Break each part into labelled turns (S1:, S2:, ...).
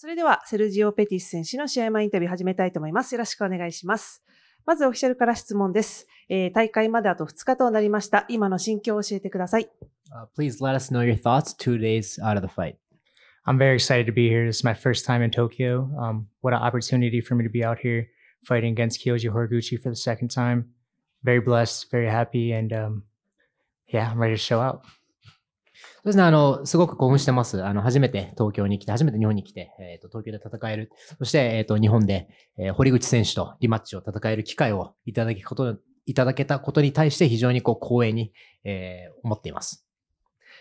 S1: それでは、セルジオ・ペティス選手の試合前インタビュー始めたいと思います。よろしくお願いします。まず、オフィシャルから質問です。えー、大会まであと2日となりました。今の心境を教えてください。
S2: Uh, please let us know your thoughts two days out of the fight. I'm very excited to be here. This is my first time in Tokyo. Um, what an opportunity for me to be out here fighting against Kyoji Horiguchi for the second time. Very blessed, very happy, and um, yeah, I'm ready to show out.
S3: そうですね、あの、すごく興奮してます。あの、初めて東京に来て、初めて日本に来て、えっ、ー、と、東京で戦える。そして、えっ、ー、と、日本で、えー、堀口選手とリマッチを戦える機会をいただきこと、いただけたことに対して非常にこう、光栄に、えー、思っています。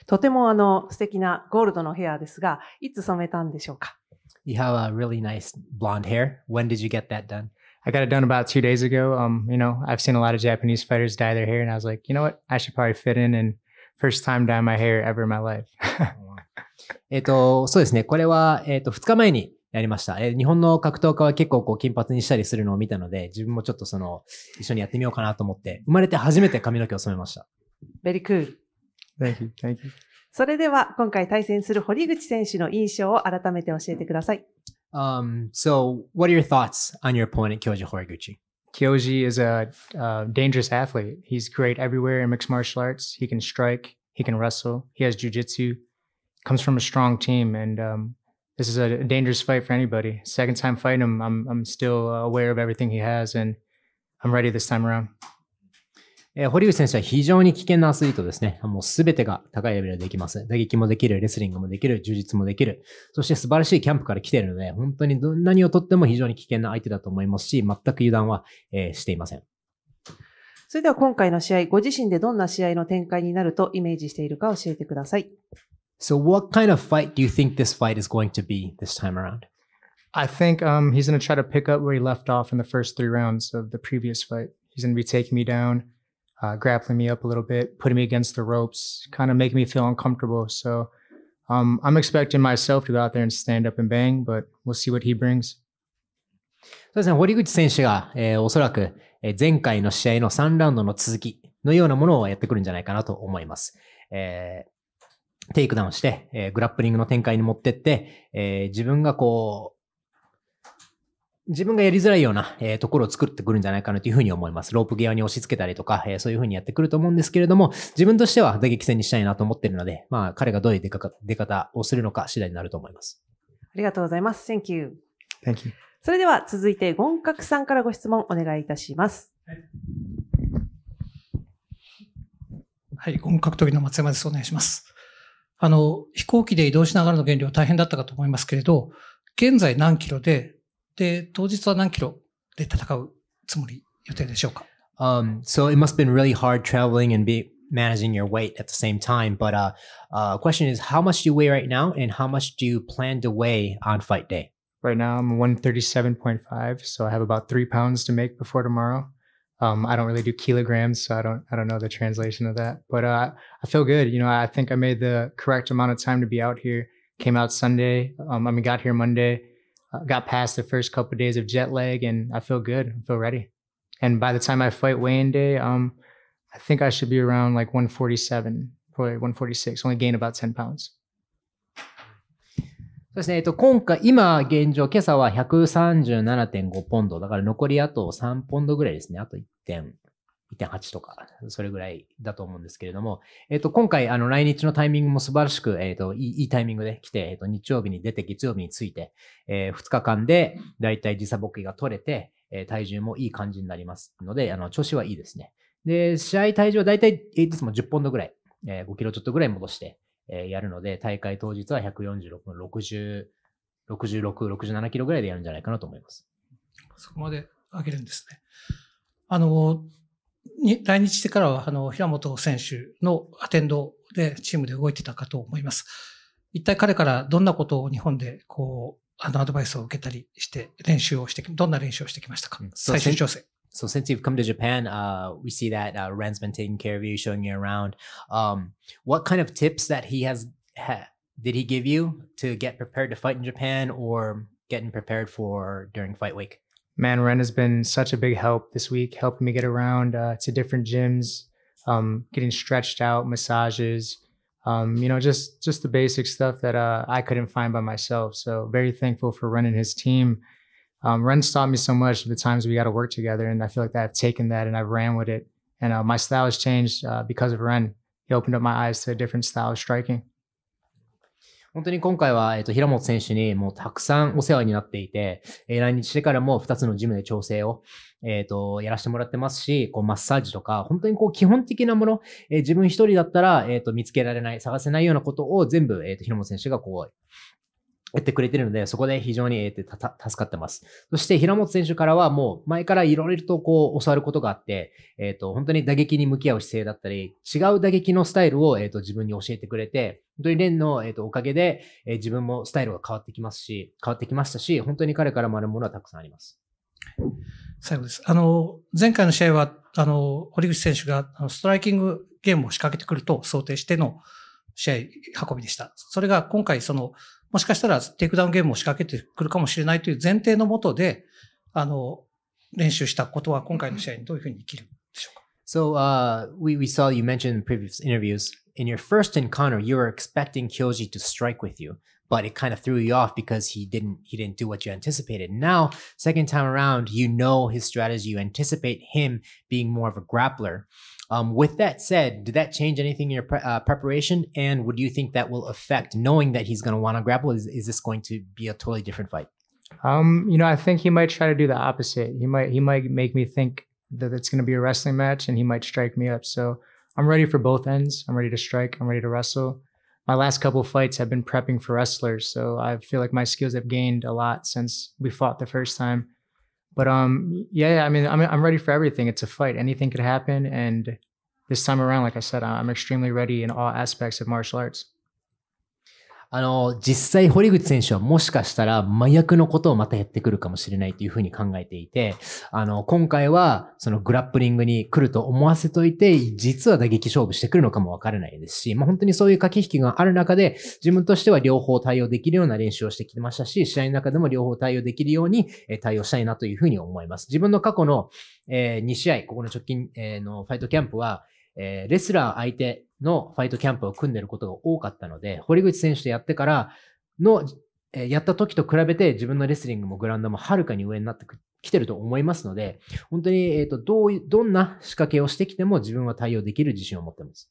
S1: とてもあの、素敵なゴールドのヘアですが、いつ染めたんでしょうか
S3: You have a really nice blonde hair. When did you get that done?
S2: I got it done about two days ago. Um, you know, I've seen a lot of Japanese fighters dye their hair, and I was like, you know what? I should probably fit in and first time dye my hair ever in my life
S3: えっと、そうですね。これは、えっ、ー、と、2日前にやりました。えー、日本の格闘家は結構こう金髪にしたりするのを見たので、自分もちょっとその、一緒にやってみようかなと思って、生まれて初めて髪の毛を染めました。Very cool. Thank you, thank you.
S1: それでは、今回対戦する堀口選手の印象を改めて教えてください。
S2: Um, so, what are your thoughts on your opponent, 教授堀口 Kyoji is a dangerous athlete. He's great everywhere in mixed martial arts. He can strike, he can wrestle, he has jujitsu, comes from a strong team. And um, this is a dangerous fight for anybody. Second time fighting him, I'm, I'm still uh, aware of everything he has, and I'm ready this time around.
S3: えー、堀内選手は非常に危険なアスリートですね。もうすべてが高いレベルでできます。打撃もできる、レスリングもできる、充実もできる。そして素晴らしいキャンプから来ているので、本当にどんなにをとっても非常に危険な相手だと思いますし、全く油断は、えー、していません。
S1: それでは今回の試合、ご自身でどんな試合の展開になるとイメージしているか教えてください。
S2: So what kind of fight do you think this fight is going to be this time around? I think um, he's going to try to pick up where he left off in the first three rounds of the previous fight. He's going to be taking me down. uh, grappling me up a little bit, putting me against the ropes, kind of making me feel uncomfortable. So um, I'm expecting myself to go out there and stand up and bang, but we'll see what he brings. そうですね、堀口選手が、えー、おそらく、
S3: えー、前回の試合の3ラウンドの続きのようなものをやってくるんじゃないかなと思います。えー、テイクダウンして、えー、グラップリングの展開に持ってって、えー、自分がこう、自分がやりづらいような、えー、ところを作ってくるんじゃないかなというふうに思います。ロープ際に押し付けたりとか、えー、そういうふうにやってくると思うんですけれども、自分としては打撃戦にしたいなと思っているので、まあ、彼がどういう出か出方をするのか次第になると思います。
S1: ありがとうございます。Thank you. Thank you. それでは続いて、ゴンカクさんからご質問お願いいたします。
S4: はい、ゴンカク飛びの松山です。お願いします。あの、飛行機で移動しながらの減量大変だったかと思いますけれど、現在何キロでで、当日は何キロで戦うつもり予定でしょうか
S3: so it must have been really hard traveling and be managing your weight at the same time. But uh, uh, question is, how much do you weigh right now, and how much do you plan to weigh on fight
S2: day? Right now, I'm 137.5, so I have about three pounds to make before tomorrow. Um, I don't really do kilograms, so I don't I don't know the translation of that. But uh, I feel good. You know, I think I made the correct amount of time to be out here. Came out Sunday. Um, I mean, got here Monday got past the first couple of days of jet lag and I feel good. I feel ready. And by the time I fight weigh-in day, um, I think I should be around like 147, probably 146. Only gain about 10 pounds.
S3: 1375ホントたから残りあと3ホントくらいてすねあと1点1.8とか、それぐらいだと思うんですけれども、えっ、と、今回、あの、来日のタイミングも素晴らしく、えっ、と、いいタイミングで来て、えっ、と、日曜日に出て、月曜日に着いて、え2日間で、だいたい時差ボケが取れて、え体重もいい感じになりますので、あの、調子はいいですね。で、試合体重はだいたい、いつも10ポンドぐらい、え5キロちょっとぐらい戻して、えやるので、大会当日は146分、6 66、67キロぐらいでやるんじゃないかなと思います。
S4: そこまで上げるんですね。あの、に来日してからは、あの、平本選手のアテンドでチームで動いてたかと思います。一体彼からどんなことを日本で、こう、あの、アドバイスを受けたりして、練習をして、どんな練習をしてきましたか、最終調整。
S3: So since you've come to Japan, uh, we see that uh, Ren's been taking care of you, showing you around. Um, what kind of tips that he has ha, did he give you to get prepared to fight in Japan or getting prepared for during fight week?
S2: man, Ren has been such a big help this week, helping me get around uh, to different gyms, um, getting stretched out, massages, um, you know, just just the basic stuff that uh, I couldn't find by myself. So very thankful for Ren and his team. Um, Ren's taught me so much the times we got to work together, and I feel like I've taken that and I've ran with it. And uh, my style has changed uh, because of Ren. He opened up my eyes to a different style of striking.
S3: 本当に今回は、えっと、平本選手にもうたくさんお世話になっていて、えー、来日してからも2つのジムで調整を、えっ、ー、と、やらせてもらってますし、こう、マッサージとか、本当にこう、基本的なもの、えー、自分一人だったら、えっ、と、見つけられない、探せないようなことを全部、えっ、と、平本選手がこう、言ってくれてるので、そこで非常に、えー、助かってます。そして、平本選手からはもう前からいろいろとこう教わることがあって、えっ、ー、と、本当に打撃に向き合う姿勢だったり、違う打撃のスタイルを、えーと、自分に教えてくれて、本当にレンの、えーと、とおかげで、えー、自分もスタイルが変わってきますし、変わっ
S4: てきましたし、本当に彼から学ぶものはたくさんあります。最後です。あの、前回の試合は、あの、堀口選手がストライキングゲームを仕掛けてくると想定しての試合運びでした。それが今回その、もしかしたらテイクダウンゲームを仕掛けてくるかもしれないという前提のもとで、あの、練習したことは今回の試合にどういうふうに生きるで
S3: しょうか So, uh, we, we saw you mentioned in previous interviews, in your first encounter, you were expecting Kyoji to strike with you. but it kind of threw you off because he didn't he didn't do what you anticipated. Now, second time around, you know his strategy. You anticipate him being more of a grappler. Um, with that said, did that change anything in your pre- uh, preparation? And would you think that will affect knowing that he's going to want to grapple? Is, is this going to be a totally different fight?
S2: Um, you know, I think he might try to do the opposite. He might he might make me think that it's going to be a wrestling match, and he might strike me up. So I'm ready for both ends. I'm ready to strike. I'm ready to wrestle my last couple fights have been prepping for wrestlers, so I feel like my skills have gained a lot since we fought the first time. But um, yeah, I mean, I'm I'm ready for everything. It's a fight; anything could happen, and this time around, like I said, I'm extremely ready in all aspects of martial arts. あの、
S3: 実際堀口選手はもしかしたら麻薬のことをまたやってくるかもしれないというふうに考えていて、あの、今回はそのグラップリングに来ると思わせといて、実は打撃勝負してくるのかもわからないですし、まあ本当にそういう駆け引きがある中で、自分としては両方対応できるような練習をしてきましたし、試合の中でも両方対応できるように対応したいなというふうに思います。自分の過去の、えー、2試合、ここの直近、えー、のファイトキャンプは、えー、レスラー相手のファイトキャンプを組んでることが多かったので、堀口選手とやってからの、えー、やった時と比べて自分のレスリングもグラウンドもはるかに上になってきてると思いますので、本当に、えーと、どうどんな仕掛けをしてきても自分は対応できる自信を持ってます。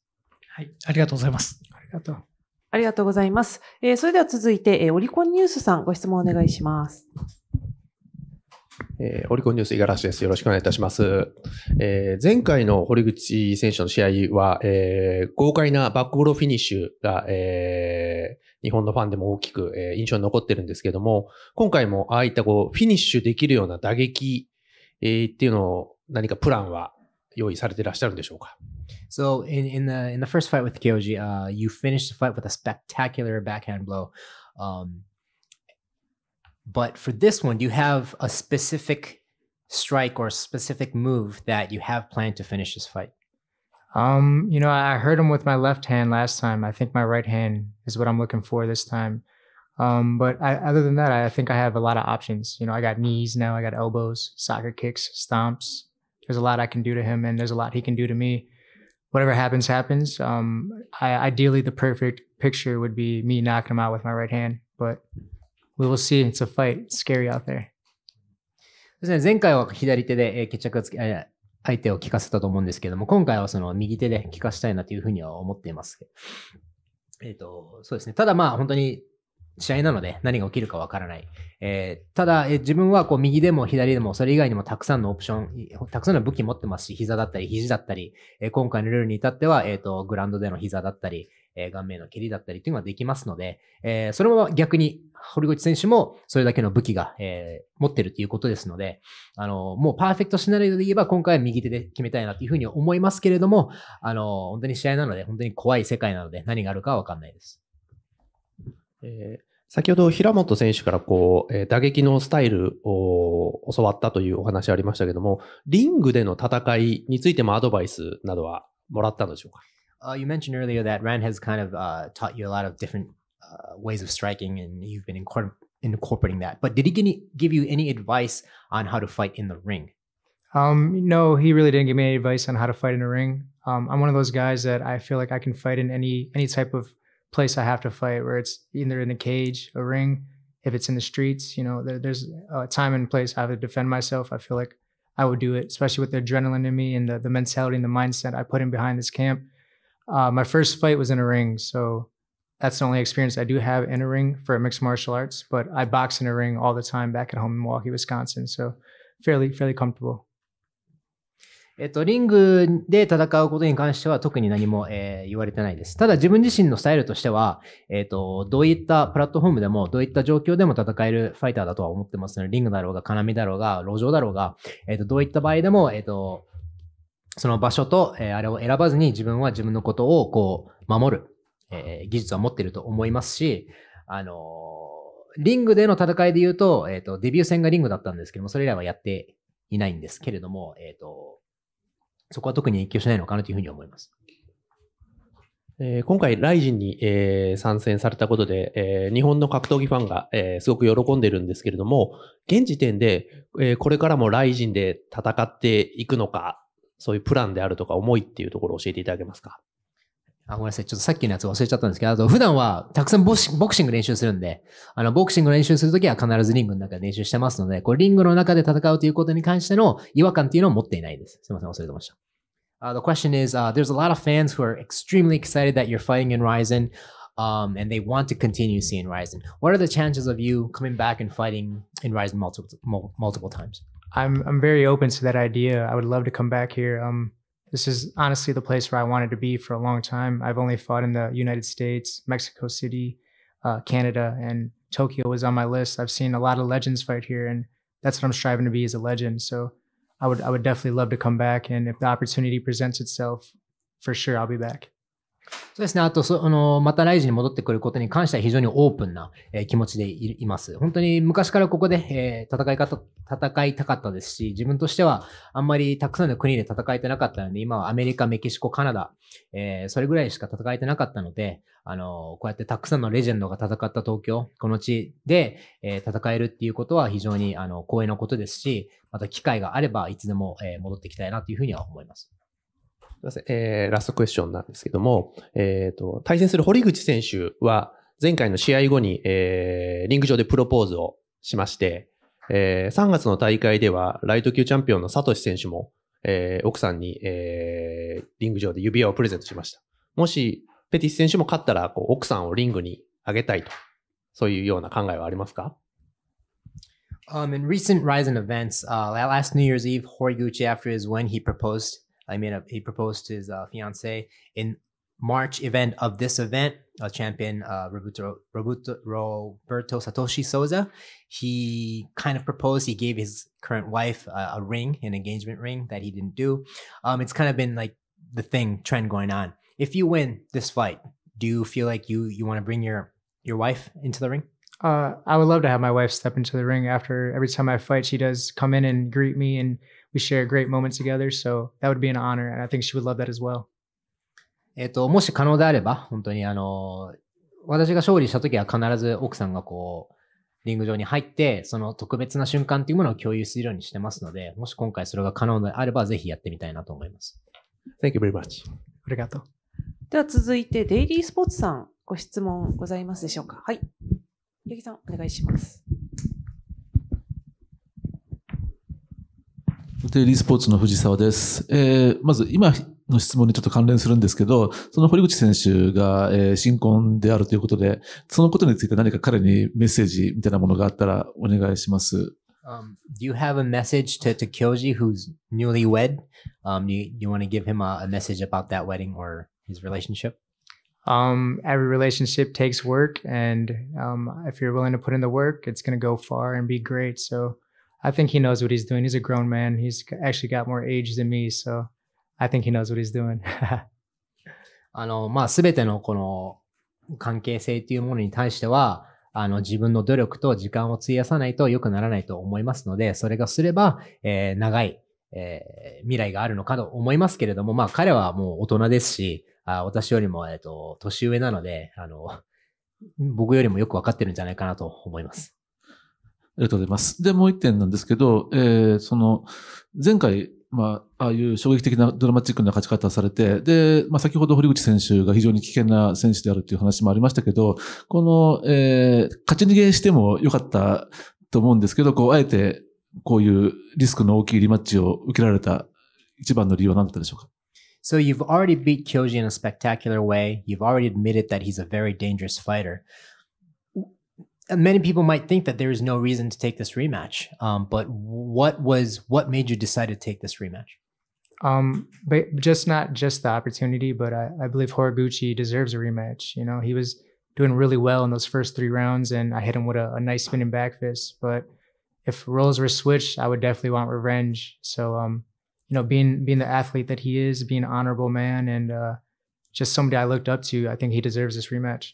S3: はい、ありがとうございま
S1: す。ありがとう。ありがとうございます。えー、それでは続いて、えー、オリコンニュースさん、ご質問お願いします。
S5: えー、オリコンニュース五十嵐です。よろしくお願いいたします。えー、前回の堀口選手の試合は、えー、豪快なバックボーフィニッシュが、えー、日本のファンでも大きく、えー、印象に残ってるんですけども、今回もああいったこう、フィニッシュできるような打撃、えー、っていうのを何かプランは用意されていらっしゃるんでしょうか
S3: So in, in, the, in the first fight with Kyoji,、uh, you finished the fight with a spectacular backhand blow.、Um, But for this one, do you have a specific strike or a specific move
S2: that you have planned to finish this fight? Um, you know, I hurt him with my left hand last time. I think my right hand is what I'm looking for this time. Um, but I, other than that, I think I have a lot of options. You know, I got knees now, I got elbows, soccer kicks, stomps. There's a lot I can do to him, and there's a lot he can do to me. Whatever happens, happens. Um, I, ideally, the perfect picture would be me knocking him out with my right hand, but We will see. It's a fight. Scary out there.
S3: ですね、前回は左手で決着をつけ、相手を聞かせたと思うんですけども、今回はその右手で聞かしたいなというふうには思っています。えっ、ー、と、そうですね。ただまあ本当に試合なので何が起きるかわからない。えー、ただ、えー、自分はこう右でも左でもそれ以外にもたくさんのオプション、たくさんの武器持ってますし、膝だったり肘だったり、え今回のルールに至っては、えっ、と、グラウンドでの膝だったり、え顔面の蹴りだったりというのができますので、えそれま逆に、堀口選手もそれだけの武器が、え持ってるということですので、あの、もうパーフェクトシナリオで言えば今回は右手で決めたいなというふうに思いますけれども、あの、本当に試合なので、本当に怖い世界なので何があるかはわかんないです。
S5: えー、先ほど平本選手からこう、えー、打撃のスタイルを教わったというお話ありましたけども、リングでの戦いについてもアドバイスなどはもらったのでしょうか
S3: Uh, you mentioned earlier that Rand has kind of uh, taught you a lot of different uh, ways of striking, and you've been incorporating that. But did he give you any advice on how to fight in the ring?
S2: Um, no, he really didn't give me any advice on how to fight in a ring. Um, I'm one of those guys that I feel like I can fight in any any type of place I have to fight, where it's either in a cage, a ring, if it's in the streets. You know, there, there's a time and place I have to defend myself. I feel like I would do it, especially with the adrenaline in me and the, the mentality and the mindset I put in behind this camp Uh, my first fight was in a ring, so that's the only experience I do have in a ring for mixed martial arts. But I box in a ring all the time back at home in Milwaukee, Wisconsin, so fairly fairly comfortable.
S3: えっと、リングで戦うことに関しては特に何も、えー、言われてないです。ただ自分自身のスタイルとしては、えっ、ー、と、どういったプラットフォームでも、どういった状況でも戦えるファイターだとは思ってますので、リングだろうが、要だろうが、路上だろうが、えっ、ー、と、どういった場合でも、えっ、と、その場所と、えー、あれを選ばずに自分は自分のことをこう守る、えー、技術は持ってると思いますし、あのー、リングでの戦いで言うと、えっ、と、デビュー戦がリングだったんですけども、それ以来はやっていないんですけれども、えっ、と、そこは特に影響しないのかなというふうに思います。
S5: えー、今回、ライジンに、えー、参戦されたことで、えー、日本の格闘技ファンが、えー、すごく喜んでるんですけれども、現時点で、えー、これからもライジンで戦っていくのか、そういうプランであるとか思いっていうところを教えていただけますかあ、ごめんなさい。ちょっとさっきのや
S3: つ忘れちゃったんですけど、あと普段はたくさんボクシング練習するんで、あの、ボクシング練習するときは必ずリングの中で練習してますので、こう、リングの中で戦うということに関しての違和感っていうのを持っていないです。すみません、忘れてました。Uh, the question is, uh, there's a lot of fans who are extremely excited that you're fighting in Ryzen, um, and they want to continue seeing Ryzen. What are the chances of you coming back and fighting in Ryzen multiple multiple times?
S2: I'm I'm very open to that idea. I would love to come back here. Um, this is honestly the place where I wanted to be for a long time. I've only fought in the United States, Mexico City, uh, Canada, and Tokyo was on my list. I've seen a lot of legends fight here, and that's what I'm striving to be as a legend. So I would I would definitely love to come back, and if the opportunity presents itself, for sure I'll be back.
S3: そうですね。あと、その、またライジに戻ってくることに関しては非常にオープンな、えー、気持ちでいます。本当に昔からここで、えー、戦い方、戦いたかったですし、自分としてはあんまりたくさんの国で戦えてなかったので、今はアメリカ、メキシコ、カナダ、えー、それぐらいしか戦えてなかったので、あの、こうやってたくさんのレジェンドが戦った東京、この地で、え戦えるっていうことは非常に、あの、光栄なことですし、また機会があればいつでも、え戻ってきたいなというふうには思います。
S5: すみません。えー、ラストクエスチョンなんですけども、えっ、ー、と、対戦する堀口選手は、前回の試合後に、えー、リング上でプロポーズをしまして、えー、3月の大会では、ライト級チャンピオンのサトシ選手も、えー、奥さんに、えー、リング上で指輪をプレゼントしました。もし、ペティス選手も勝ったら、こう、奥さんをリングにあげたいと、そういうような考えはありますか
S3: Um, in recent r e n events, uh, last New Year's Eve, Horiguchi, after his win, he proposed I mean, uh, he proposed to his uh, fiance in March event of this event. Uh, champion uh, Roberto, Roberto, Roberto Satoshi Souza, he kind of proposed. He gave his current wife a, uh, a ring, an engagement ring that he didn't do. Um, it's kind of been like the thing trend going on. If you win this fight, do you feel like you you want to bring your your wife into the ring?
S2: Uh, I would love to have my wife step into the ring after every time I fight. She does come in and greet me and we share a great moment together. So that would be an honor. And I think she would love that as well. えっと、もし可能であれば、本当に
S3: あの、私が勝利した時は必ず奥さんがこう、リング上に入って、その特別な瞬間っていうものを共有するようにしてますので、もし今回それが可能であれば、ぜひやってみたいなと思います。Thank you very much. ありがとう。
S1: では続いて、デイリースポーツさん、ご質問ございますでしょうかはい。八木さん、お願いします。
S6: デイリースポーツの藤沢です。えー、まず今の質問にちょっと関連するんですけど、その堀口選手が、えー、新婚であるということで、そのことについて何か彼にメッセージみたいなものがあったらお願いします。
S3: Um, do you have a message to, to Kyoji who's newlywed? Um, do you, you want to give him a, a message about that wedding or his relationship?
S2: Um, every relationship takes work, and um, if you're willing to put in the work, it's going to go far and be great. So I think he knows what he's doing. He's a grown man. He's actually got more age than me, so I think he knows what he's doing.
S3: あの、まあ、すべて
S2: のこの
S3: 関係性っていうものに対しては、あの、自分の努力と時間を費やさないと良くならないと思いますので、それがすれば、えー、長い、えー、未来があるのかと思いますけれども、まあ、彼はもう大人ですし、あ私よりも、えっ、ー、と、年上なので、あの、
S6: 僕よりもよくわかってるんじゃないかなと思います。ありがとうございます。で、もう一点なんですけど、えー、その、前回、まあ、ああいう衝撃的なドラマチックな勝ち方されて、で、まあ、先ほど堀口選手が非常に危険な選手であるという話もありましたけど、この、えー、勝ち逃げしてもよかったと思うんですけど、こう、あえて、こういうリスクの大きいリマッチを受けられた一番の理由は何だったでしょうか
S3: So you've already beat Kyoji in a spectacular way. You've already admitted that he's a very dangerous fighter. many people might think that there is no reason to take this rematch. Um, but what was what made you decide to take this rematch?
S2: Um, but just not just the opportunity, but I, I believe Horabuchi deserves a rematch. You know, he was doing really well in those first three rounds, and I hit him with a, a nice spinning back fist. But if roles were switched, I would definitely want revenge. So, um, you know, being being the athlete that he is, being an honorable man, and uh, just somebody I looked up to, I think he deserves this rematch.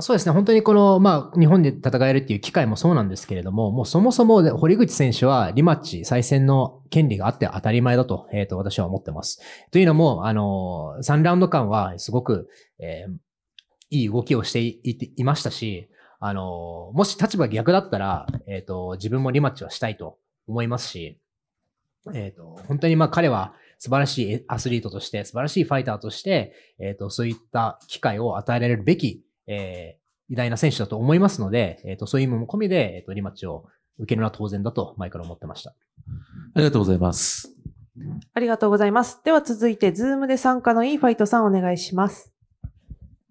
S3: そうですね、本当にこの、まあ、日本で戦えるっていう機会もそうなんですけれども、もうそもそも堀口選手はリマッチ、再戦の権利があって当たり前だと、えっ、ー、と、私は思ってます。というのも、あの、3ラウンド間はすごく、えー、いい動きをしていいましたし、あの、もし立場逆だったら、えっ、ー、と、自分もリマッチはしたいと思いますし、えっ、と、本当にまあ彼は、素晴らしいアスリートとして、素晴らしいファイターとして、えっ、ー、と、そういった機会を与えられるべきえー、偉大な選手だと思いますので、えっ、ー、と、そういう意味も込みで、えっ、ー、と、リマッチを受けるのは当然だと前から思ってました。
S6: あ
S7: りがとうございます。
S1: ありがとうございます。では続いて、ズームで参加のイーファイトさんお願いします。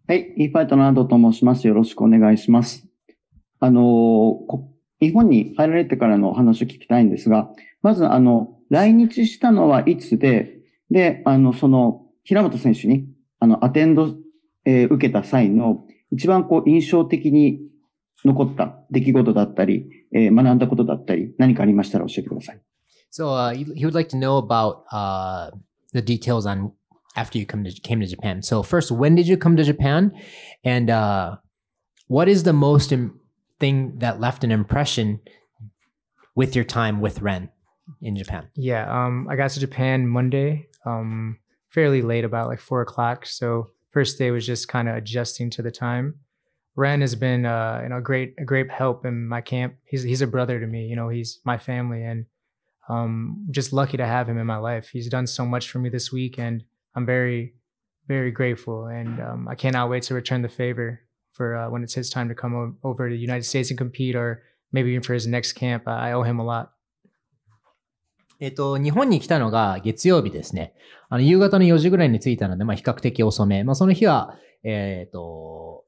S1: は
S7: い、イーファイトのアドと申します。よろしくお願いします。あの、日本に入られてからのお話を聞きたいんですが、まず、あの、来日したのはいつで、で、あの、その、平本選手に、あの、アテンド、えー、受けた際の、一番こう印象的に残った出来事だったり、えー、学んだことだったり、何かありましたら教えてください。So,
S3: uh, he would like to know about uh, the details on after you come to, came to Japan. So, first, when did you come to Japan? And uh, what is the most thing that left an impression with your time with Ren in Japan?
S2: Yeah, um, I got to Japan Monday, um, fairly late, about like four o'clock. So, first day was just kind of adjusting to the time. Ren has been uh, you know great a great help in my camp. He's he's a brother to me. You know he's my family and um, just lucky to have him in my life. He's done so much for me this week and I'm very very grateful and um, I cannot wait to return the favor for uh, when it's his time to come o- over to the United States and compete or maybe even for his next camp. I owe him a lot.
S3: えっと、日本に来たのが月曜日ですね。あの、夕方の4時ぐらいに着いたので、まあ、比較的遅め。まあ、その日は、えっ、と、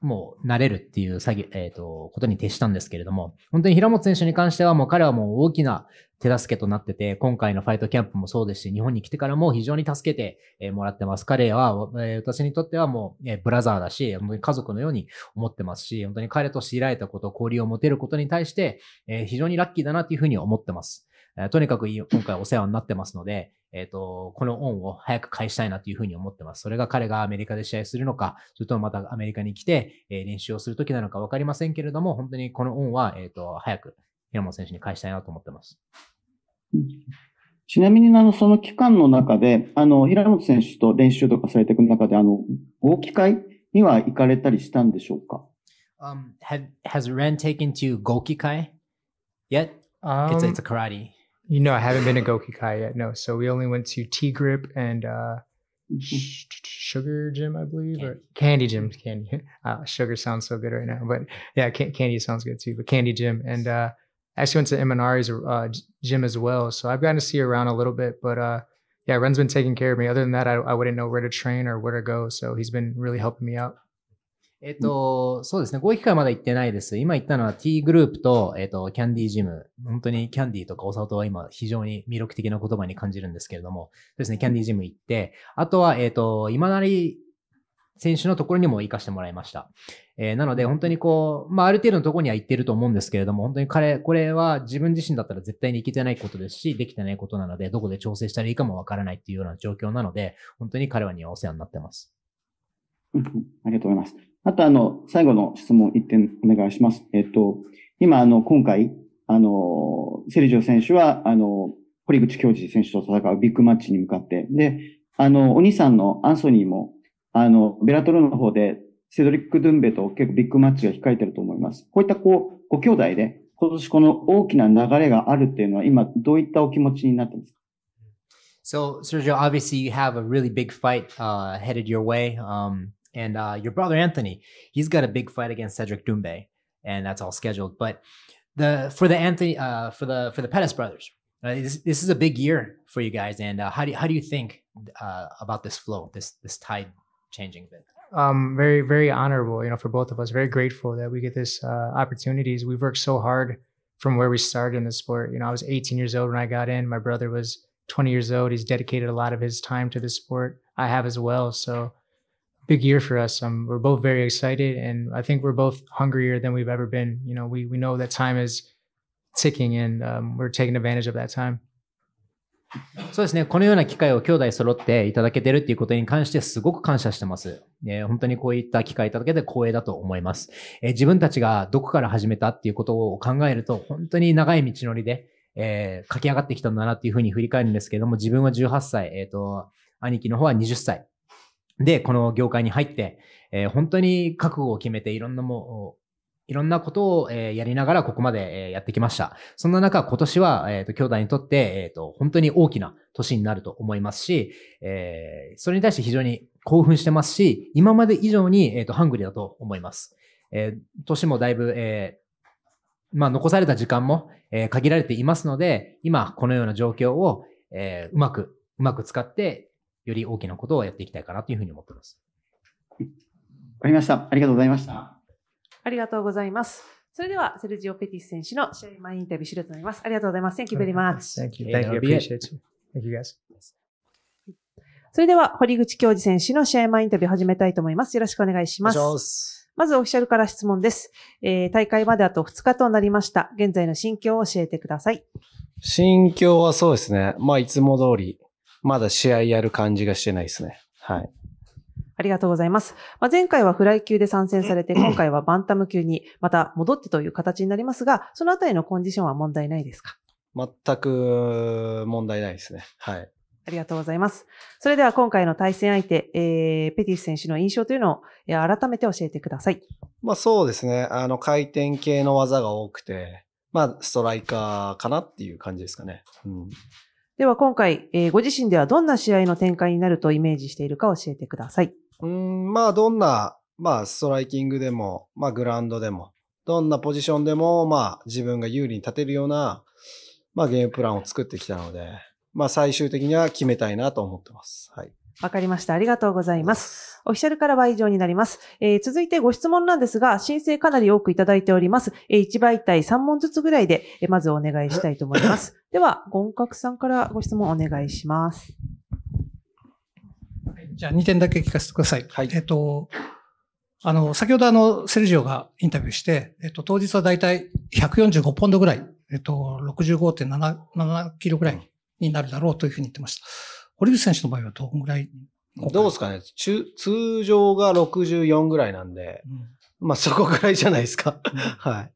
S3: もう慣れるっていう作業、えっ、と、ことに徹したんですけれども、本当に平本選手に関してはもう彼はもう大きな手助けとなってて、今回のファイトキャンプもそうですし、日本に来てからも非常に助けて、もらってます。彼は、私にとってはもう、ブラザーだし、本当に家族のように思ってますし、本当に彼と知いられたこと、交流を持てることに対して、非常にラッキーだなというふうに思ってます。えとにかく今回お世話になってますので、えっ、ー、と、この恩を早く返したいなというふうに思ってます。それが彼がアメリカで試合するのか、それともまたアメリカに来て、えー、練習をするときなのか分かりませんけれども、本当にこの恩は、えっ、ー、と、早く平本選手に返したいなと思ってます。
S7: ちなみに、あの、その期間の中で、あの、平本選手と練習とかされていく中で、あの、合気会には行かれたりしたんでしょうか、
S3: um, have,
S2: Has Ren taken to 合気会 yet?、Um, it's, it's a karate. You know, I haven't been to Gokikai yet. No, so we only went to T Grip and uh, mm-hmm. sh- Sugar Gym, I believe, or Candy Gym. Candy. Uh, sugar sounds so good right now, but yeah, can- Candy sounds good too. But Candy Gym, and uh, I actually went to MNR's uh, gym as well, so I've gotten to see around a little bit. But uh, yeah, Ren's been taking care of me. Other than that, I, I wouldn't know where to train or where to go, so he's been really helping me out.
S3: えっ、と、
S2: そうですね。合意会まだ行ってな
S3: いです。今行ったのは T グループと、えっ、と、キャンディージム。本当にキャンディーとかお砂糖は今非常に魅力的な言葉に感じるんですけれども、ですね、キャンディージム行って、あとは、えっ、と、今なり選手のところにも行かしてもらいました。えー、なので、本当にこう、まあ、ある程度のところには行ってると思うんですけれども、本当に彼、これは自分自身だったら絶対に行けてないことですし、できてないことなので、どこで調整したらいいかもわからないっていうような状況なので、本当に彼はにはお世話になってま
S7: す。うん、ありがとうございます。あと、あの、最後の質問一点お願いします。えっと、今、あの、今回、あの、セルジオ選手は、あの、堀口教授選手と戦うビッグマッチに向かって、で、あの、お兄さんのアンソニーも、あの、ベラトルの方で、セドリック・ドゥンベと結構ビッグマッチが控えてると思います。こういったこう、ご兄弟で、今年この大きな流れがあるっていうのは、今、どういったお気持ちになってますか
S3: So, Sergio, obviously you have a really big fight uh, headed your way. Um, And uh, your brother Anthony, he's got a big fight against Cedric Dumbe, and that's all scheduled. But the for the Anthony uh, for the for the Pettis brothers, uh, this, this is a big year for you guys. And uh, how do you, how do you think uh, about this flow, this this tide changing bit?
S2: Um, very very honorable, you know, for both of us. Very grateful that we get this uh, opportunities. We've worked so hard from where we started in the sport. You know, I was 18 years old when I got in. My brother was 20 years old. He's dedicated a lot of his time to the sport. I have as well. So big year for us. Um, we're both very excited, and I think we're both hungrier than we've ever been. You know, we we know that time is ticking, and um, we're taking advantage of that time.
S3: そうですね。このような機会を兄弟揃っていただけてるっていうことに関してすごく感謝してます。ね、本当にこういった機会いただけて光栄だと思います、え自分たちがどこから始めたっていうことを考えると、本当に長い道のりで、えー、駆け上がってきたんだなっていうふうに振り返るんですけれども、自分は18歳、えっ、ー、と、兄貴の方は20歳で、この業界に入って、えー、本当に覚悟を決めていろんなもいろんなことを、えー、やりながらここまで、えー、やってきました。そんな中、今年は、えーと、兄弟にとって、えーと、本当に大きな年になると思いますし、えそれに対して非常に興奮してますし、今まで以上に、えーと、とハングリーだと思います。え年もだいぶ、えまあ、残された時間も、え限られていますので、今このような状況を、えうまく、うまく使ってより大きなことをやっていきたいかなというふうに思って
S7: ます。わかりました。ありがとうございました。
S1: ありがとうございます。それでは、セルジオ・ペティス選手の試合前インタビュー終了となります。ありがとうございます。Thank you very much. Thank you. Thank you. Appreciate
S2: you. Thank you guys.
S1: それでは、堀口教授選手の試合前インタビューを始めたいと思います。よろしくお願いします。ますまず、オフィシャルから質問です、えー。大会まであと2日となりました。現在の心境を教えてください。
S8: 心境はそうですね。まあ、いつも通り、まだ試合やる感じがしてないですね。はい。
S1: ありがとうございます。まあ、前回はフライ級で参戦されて、今回はバンタム級にまた戻ってという形になりますが、そのあたりのコンディションは問題ないですか
S8: 全く問題ないですね。はい。
S1: ありがとうございます。それでは今回の対戦相手、えー、ペティス選手の印象というのを改めて教えてください。
S8: まあそうですね。あの回転系の技が多くて、まあストライカーかなっていう感じですかね。うん
S1: では今回、えー、ご自身ではどんな試合の展開になるとイメージしているか教えてください。
S8: うん、まあどんな、まあストライキングでも、まあグラウンドでも、どんなポジションでも、まあ自分が有利に立てるような、まあゲームプランを作ってきたので、まあ最終的には決めたいなと思ってます。はい。
S1: わかりました。ありがとうございます。オフィシャルからは以上になります。えー、続いてご質問なんですが、申請かなり多くいただいております。えー、1媒体3問ずつぐらいで、えー、まずお願いしたいと思います。では、ゴンカクさんからご質問お願いします。じゃあ、2点だけ聞かせ
S4: てください。はい。えっ、ー、と、あの、先ほどあの、セルジオがインタビューして、えっ、ー、と、当日はだいたい145ポンドぐらい、えっ、ー、と、65.7キロぐらいになるだろうというふうに言ってました。堀口選手の場合はどんぐらい
S8: どうですかね中通常が64ぐらいなんで、
S4: うん、まあそこぐらいじゃないですか。はい。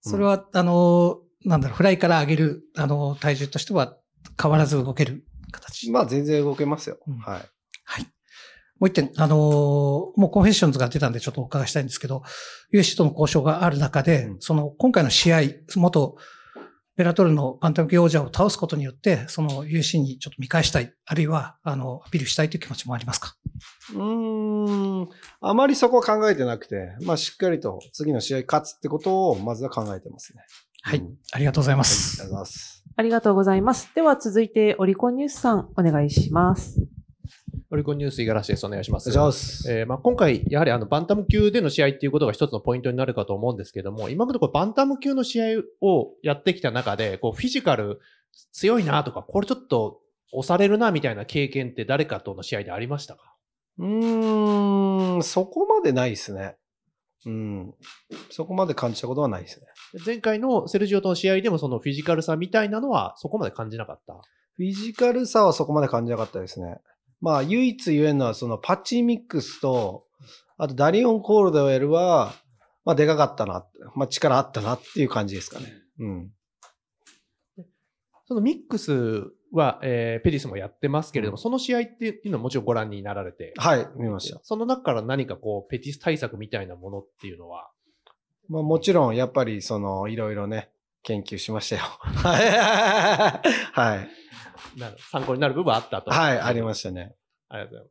S4: それは、あの、なんだろう、フライから上げる、あの、体重としては変わらず動ける
S8: 形。まあ全然動けますよ。はい。はい。
S4: もう一点、あのー、もうコンフェッションズが出たんでちょっとお伺いしたいんですけど、UFC との交渉がある中で、うん、その今回の試合、元ベラトルのパンタム級王者を倒すことによって、その UC にちょっと見返したい、あるいは、あの、アピールしたいという気持ちもありますか
S8: うん、あまりそこは考えてなくて、まあ、しっかりと次の試合勝つってことを、まずは考えてますね。はい、
S4: ありがとうございます。ありがとうございます。
S1: ありがとうございます。では続いて、オリコンニュースさん、お願いします。
S5: オリコンニュース五十嵐です。お願いします。お願いします。えー、まあ、今回、やはりあの、バンタム級での試合っていうことが一つのポイントになるかと思うんですけども、今までこう、バンタム級の試合をやってきた中で、こう、フィジカル強いなとか、これちょっと押されるなみたいな経験って誰かとの試合でありましたか
S8: うーん、そこまでないですね。うん。そこまで感じたことはないですね。前回のセルジオとの試合でもそのフィジカルさみたいなのはそこまで感じなかったフィジカルさはそこまで感じなかったですね。まあ、唯一言えるのは、そのパッチミックスと、あとダリオン・コールドウェルは、まあ、でかかったな、まあ、力あったなっていう感じですかね。うん。そのミックス
S5: は、えー、ペリスもやってますけれども、うん、その試合っていうのはもちろんご覧になられて。はい、見
S8: ました。その中から何かこう、
S5: ペティス対策みたいなものっていうのは
S8: まあ、もちろん、やっぱり、その、いろいろね、研究しましたよ。はい。
S5: なる参考になる部分はあったと。はい、ありましたね。ありがとうござい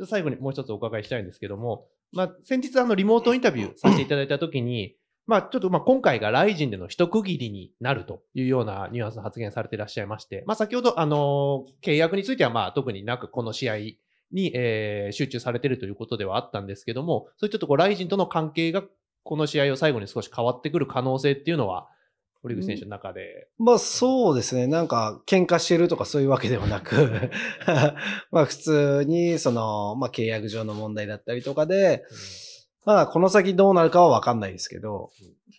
S5: ます。最後にもう一つお伺いしたいんですけども、まあ、先日あの、リモートインタビューさせていただいたときに、まあ、ちょっとまあ今回がライジンでの一区切りになるというようなニュアンスの発言されていらっしゃいまして、まあ、先ほど、あの、契約についてはまあ特になくこの試合に、えー、集中されてるということではあったんですけども、そういうちょっとこうライジンとの関係がこの試合を最後に少し変わってくる可能性っていうのは、堀口選手の中で。
S8: まあそうですね。なんか、喧嘩してるとかそういうわけではなく まあ普通に、その、まあ契約上の問題だったりとかで、まあこの先どうなるかはわかんないですけど、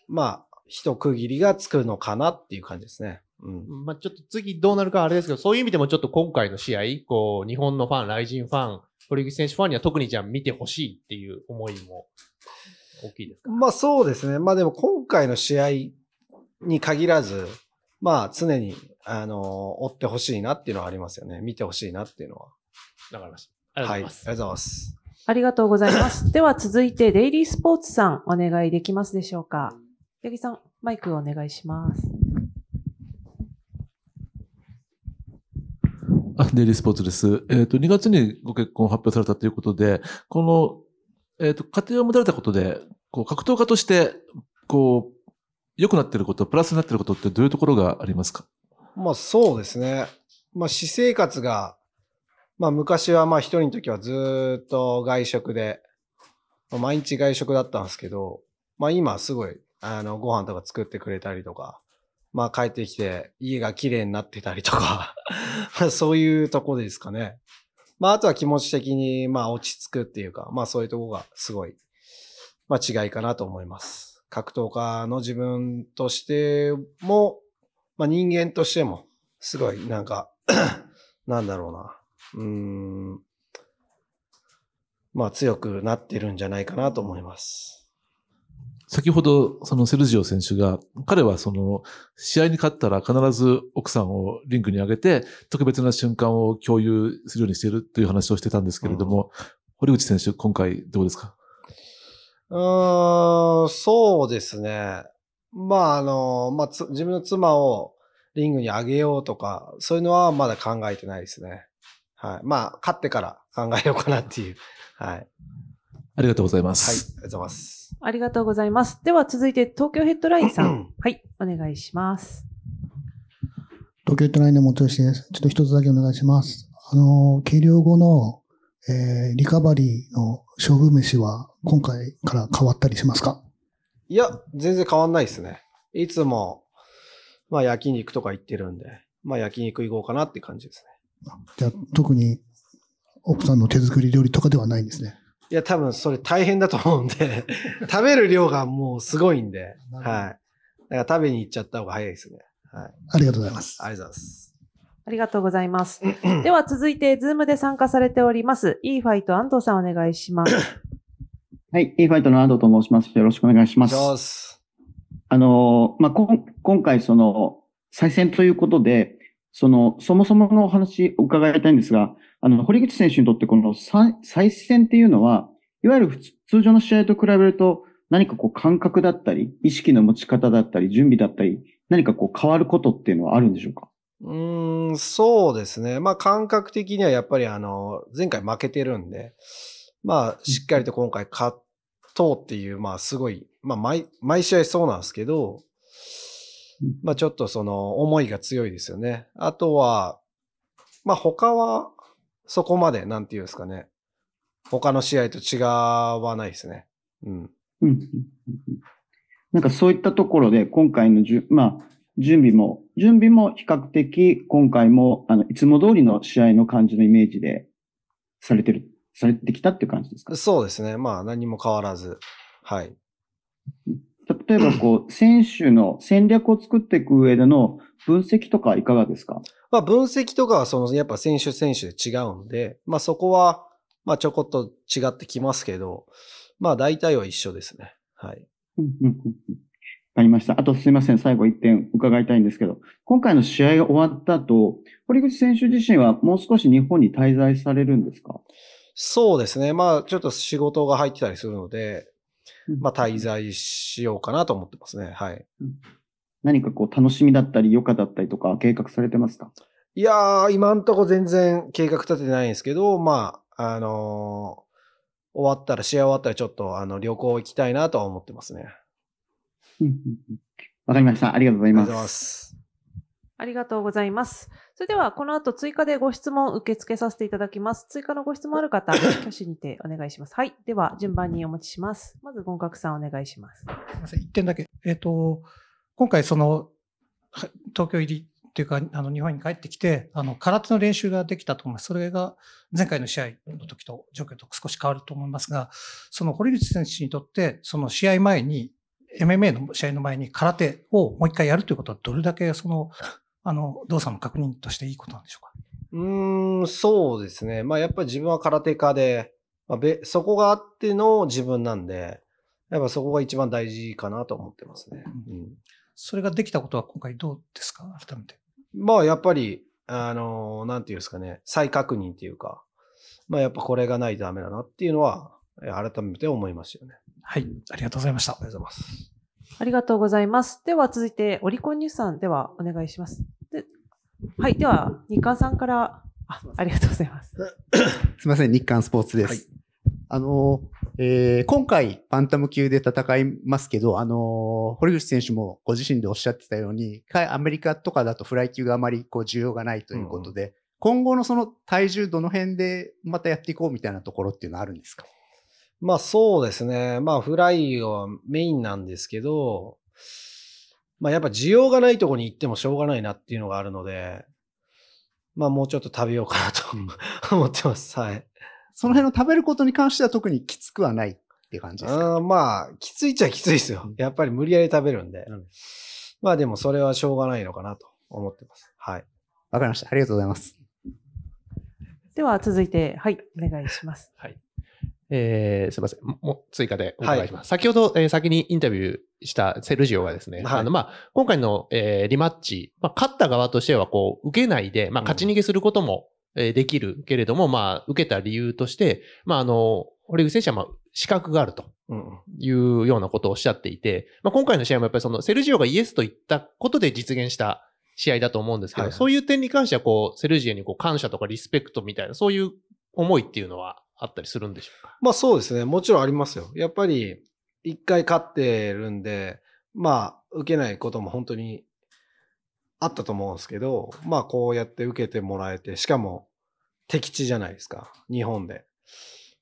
S8: まあ、一区切りがつくのかなっていう感じですね。うん。まあちょっと次どうなる
S5: かあれですけど、そういう意味でもちょっと今回の試合、こう、日本のファン、ジンファン、堀口選手ファンには特にじゃあ見てほしいっていう思いも大きいで
S8: すかまあそうですね。まあでも今回の試合に限らず、まあ常に、あの、追ってほしいなっていうのはありますよね。見てほしいなっていうのは。わかりました。はい。ありがとうございます。
S1: ありがとうございます。では続いて、デイリースポーツさん、お願いできますでしょうか。八木さん、マイクをお願いします。
S6: あデイリースポーツです。えっ、ー、と、2月にご結婚発表されたということで、この、えっ、ー、と、家庭を持たれたことで、こう、格闘家として、こう、良くなってること、プラスになってることってどういうところがありますか
S8: まあそうですね。まあ私生活が、まあ昔はまあ一人の時はずっと外食で、まあ、毎日外食だったんですけど、まあ今すごい、あの、ご飯とか作ってくれたりとか、まあ帰ってきて家が綺麗になってたりとか そういうとこですかね。まああとは気持ち的にまあ落ち着くっていうか、まあそういうとこがすごい、まあ違いかなと思います。格闘家の自分としても、まあ、人間としても、すごい、なんか なんだろうな。うん。まあ、強くなってるんじゃないかなと思います。
S6: 先ほど、そのセルジオ選手が、彼はその、試合に勝ったら必ず奥さんをリンクに上げて、特別な瞬間を共有するようにしているという話をしてたんですけれども、うん、堀口選手、今回どうですか
S8: うん、そうですね。まあ、あの、まあ、自分の妻をリングにあげようとか、そういうのはまだ考えてないですね。はい。まあ、勝ってから考えようかなっていう。はい。あ
S6: りがとうございます。は
S8: い。ありがとうございます。
S1: ありがとうございます。では続いて東京ヘッドラインさん。はい。お願いします。
S4: 東京ヘッドラインのち吉です。ちょっと一つだけお願いします。あの、計量後のえー、リカバリーの勝負飯は今回から変わったりしますか
S8: いや、全然変わんないですね。いつも、まあ焼肉とか行ってるんで、まあ焼肉行こうかなって感じです
S4: ね。じゃあ特に奥さんの手作り料理とかではないんですね。
S8: いや、多分それ大変だと思うんで 食べる量がもうすごいんで、はい。だから食べに行っちゃった方が早いですね。はい。ありがとうございます。ありがとうございます。
S1: ありがとうございます。では続いて、ズームで参加されております、e ファイト安藤さんお願いします。
S7: はい、e ファイトの安藤と申します。よろしくお願いします。あの、まあ、今回、その、再選ということで、その、そもそものお話を伺いたいんですが、あの、堀口選手にとってこの再再戦っていうのは、いわゆる通常の試合と比べると、何かこう感覚だったり、意識の持ち方だったり、準備だったり、何かこう変わることっていうのはあるんでしょうか
S4: うん、
S8: そうですね。まあ感覚的にはやっぱりあの、前回負けてるんで、まあしっかりと今回勝とうっていう、まあすごい、まあ毎、毎試合そうなんですけど、まあちょっとその思いが強いですよね。あとは、まあ他はそこまで、なんていうんですかね。他の試合と違わないですね。
S7: うん。うん。なんかそういったところで今回のじゅ、まあ準備も準備も比較的今回も、あの、いつも通りの試合の感じのイメージでされてる、されてきたっていう感じですかそうですね。まあ何も変わらず。はい。例えばこう、選手の戦略を作っていく上での分析とかいかがですか
S8: まあ分析とかはその、やっぱ選手選手で違うんで、まあそこは、まあちょこっと違ってきますけど、まあ大体は一緒ですね。はい。
S7: かりました。あとすいません。最後一点伺いたいんですけど、今回の試合が終わった後、堀口選手自身はもう少し日本に滞在されるんですかそうですね。ま
S8: あ、ちょっと仕事が入ってたりするので、まあ、滞在しようかなと思ってますね。
S7: はい。何かこう、楽しみだったり、余暇だったりとか、計画されてますか
S8: いやー、今んとこ全然計画立ててないんですけど、まあ、あのー、終わったら、試合終わったらちょっと、あの、旅行行きたいなとは思ってますね。
S7: わかりました。ありがとうございます。
S1: ありがとうございます。それでは、この後追加でご質問受け付けさせていただきます。追加のご質問ある方、挙手にてお願いします。はい。では、順番にお持ちします。まず、合格さんお願いします。すみません。一点だけ。えっ、ー、
S4: と、今回、その、東京入りっていうか、あの、日本に帰ってきて、あの、空手の練習ができたと思います。それが、前回の試合の時と状況と少し変わると思いますが、その、堀口選手にとって、その試合前に、MMA の試合の前に空手をもう一回やるということは、どれだけその、あの、動作の確認としていいことなんでしょうか
S8: うん、そうですね。まあ、やっぱり自分は空手家で、まあ、べそこがあっての自分なんで、やっぱそこが一番大事かなと思ってますね。うん、
S4: それができたことは今回どうですか改めて。
S8: まあ、やっぱり、あの、なんていうんですかね、再確認っていうか、まあ、やっぱこれがないとダメだなっていうのは、改めて思いますよね。はい。ありがとうございました。ありがとうございます。
S1: ありがとうございます。では続いて、オリコンニュースさんではお願いします。ではい。では、日刊さんから、あありがとうございます。す
S5: みません。日刊スポーツです。はい、あの、えー、今回、バンタム級で戦いますけど、あの堀口選手もご自身でおっしゃってたように、アメリカとかだとフライ級があまりこう需要がないとい
S8: うことで、うん、今後のその体重どの辺でまたやっていこうみたいなところっていうのはあるんですかまあそうですね。まあフライはメインなんですけど、まあやっぱ需要がないとこに行ってもしょうがないなっていうのがあるので、まあもうちょっと食べようかなと 思ってます。はい。その辺の食べることに関しては特にきつくはないって感じですか、まあ、きついっちゃきついですよ。やっぱり無理やり食べるんで。うん、まあでもそれはしょうがないのかなと思ってます。はい。わかりました。ありがとうございます。
S1: では続いて、はい、お願いします。はい。
S5: えー、すみません。も追加でお伺いします。はい、先ほど、えー、先にインタビューしたセルジオがですね、はい、あの、まあ、今回の、えー、リマッチ、まあ、勝った側としては、こう、受けないで、まあ、勝ち逃げすることも、えー、できるけれども、まあ、受けた理由として、まあ、あの、堀口選手は、まあ、資格があるとうん、いうようなことをおっしゃっていて、まあ、今回の試合もやっぱりその、セルジオがイエスと言ったことで実現した試合だと思うんですけど、はいはい、そういう点に関しては、こう、セルジオにこう感謝とかリスペクトみたいな、そういう思いっていうのはあったりするんでしょうか
S8: まあそうですね。もちろんありますよ。やっぱり、一回勝ってるんで、まあ、受けないことも本当にあったと思うんですけど、まあこうやって受けてもらえて、しかも敵地じゃないですか。日本で。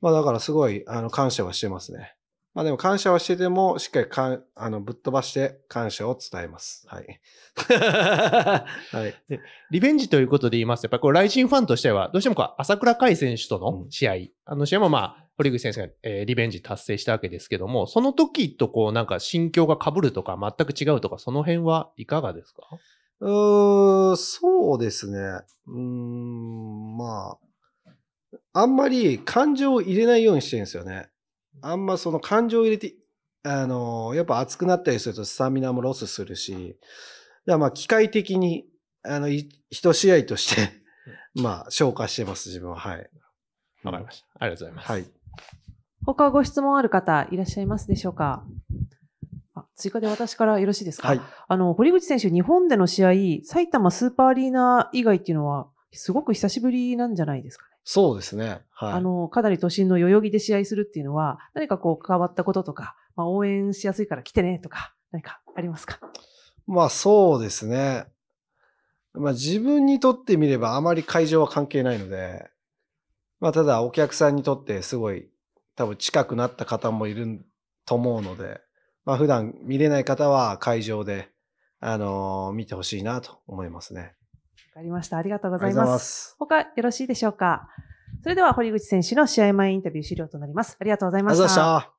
S8: まあだからすごい、あの、感謝はしてますね。まあでも感謝はしてても、しっかりかんあのぶっ飛ばして感謝を伝えます。はい。はい、でリベンジということで
S5: 言いますと、やっぱりこう、ライジンファンとしては、どうしてもこう、朝倉海選手との試合、うん、あの試合もまあ、堀口選手が、えー、リベンジ達成したわけですけども、その時とこう、なんか心境が被るとか、全く違うとか、その辺はいかがですか
S8: うーん、そうですね。うーん、まあ、あんまり感情を入れないようにしてるんですよね。あんまその感情を入れて、あの、やっぱ熱くなったりするとスタミナもロスするし、まあ機械的に、あの、一試合としてまあ消化してます、自分は。はい。わかりました。ありがとうございます。はい。
S1: 他ご質問ある方いらっしゃいますでしょうか追加で私からよろしいですか、はい、あの、堀口選手、日本での試合、埼玉スーパーアリーナ以外っていうのは、すごく久しぶりなんじゃないですか
S8: そうですね。はい。あ
S1: の、かなり都心の代々木で試合するっていうのは、何かこう変わったこととか、まあ、応援しやすいから来てねとか、何かありますか
S8: まあそうですね。まあ自分にとってみればあまり会場は関係ないので、まあただお客さんにとってすごい多分近くなった方もいると思うので、まあ普段見れない方は会場で、あのー見てほしいなと思いますね。
S1: かりました。ありがとうございます。ます他、よろしいでしょうか。それでは、堀口選手の試合前インタビュー資料となります。ありがとうございました。ありがとうございました。